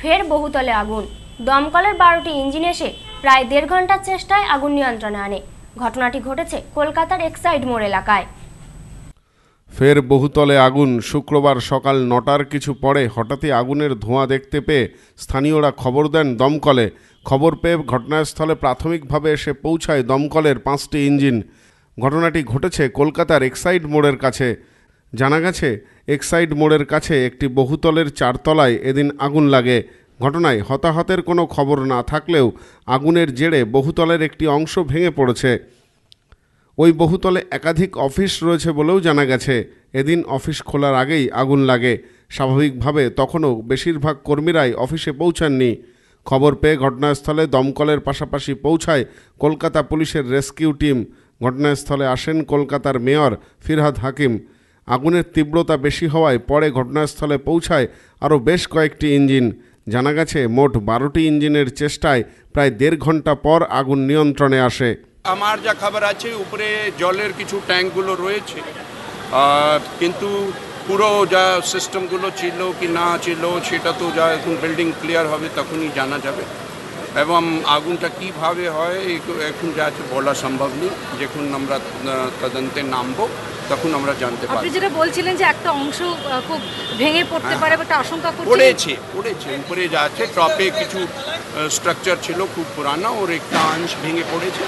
ফের বহুতলে আগুন দমকলের বারোটি ইঞ্জিন এসে প্রায় দেড় ঘন্টার চেষ্টায় আগুন নিয়ন্ত্রণে আনে ঘটনাটি ঘটেছে কলকাতার এক্সাইড মোড় এলাকায় ফের বহুতলে আগুন শুক্রবার সকাল নটার কিছু পরে হঠাৎই আগুনের ধোঁয়া দেখতে পেয়ে স্থানীয়রা খবর দেন দমকলে খবর পেয়ে ঘটনাস্থলে প্রাথমিকভাবে এসে পৌঁছায় দমকলের পাঁচটি ইঞ্জিন ঘটনাটি ঘটেছে কলকাতার এক্সাইড মোড়ের কাছে জানা গেছে এক্সাইড মোড়ের কাছে একটি বহুতলের চারতলায় এদিন আগুন লাগে ঘটনায় হতাহতের কোনো খবর না থাকলেও আগুনের জেরে বহুতলের একটি অংশ ভেঙে পড়েছে ওই বহুতলে একাধিক অফিস রয়েছে বলেও জানা গেছে এদিন অফিস খোলার আগেই আগুন লাগে স্বাভাবিকভাবে তখনও বেশিরভাগ কর্মীরাই অফিসে পৌঁছাননি খবর পেয়ে ঘটনাস্থলে দমকলের পাশাপাশি পৌঁছায় কলকাতা পুলিশের রেস্কিউ টিম ঘটনাস্থলে আসেন কলকাতার মেয়র ফিরহাদ হাকিম আগুনের তীব্রতা বেশি হওয়ায় পরে ঘটনাস্থলে পৌঁছায় আরও বেশ কয়েকটি ইঞ্জিন জানা গেছে মোট বারোটি ইঞ্জিনের চেষ্টায় প্রায় দেড় ঘন্টা পর আগুন নিয়ন্ত্রণে আসে আমার যা খাবার আছে উপরে জলের কিছু ট্যাঙ্কগুলো রয়েছে কিন্তু পুরো যা সিস্টেমগুলো ছিল কি না ছিল সেটা তো যা এখন বিল্ডিং ক্লিয়ার হবে তখনই জানা যাবে এবং আগুনটা কীভাবে হয় এখন যা আছে বলা সম্ভব নেই যখন আমরা তদন্তে নামবো তখন আমরা জানতে পারি যেটা বলছিলেন যে একটা অংশ খুব ভেঙে পড়তে হ্যাঁ, পারে বা হ্যাঁ। আশঙ্কা করছে পড়েছে পড়েছে উপরে যাচ্ছে টপে কিছু স্ট্রাকচার ছিল খুব পুরানো ওর একটা অংশ ভেঙে পড়েছে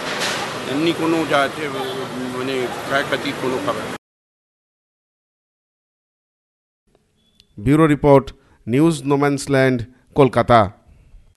এমনি কোনো যা আছে মানে ক্ষয়ক্ষতি কোনো খবর bureau report news no man's land Kolkata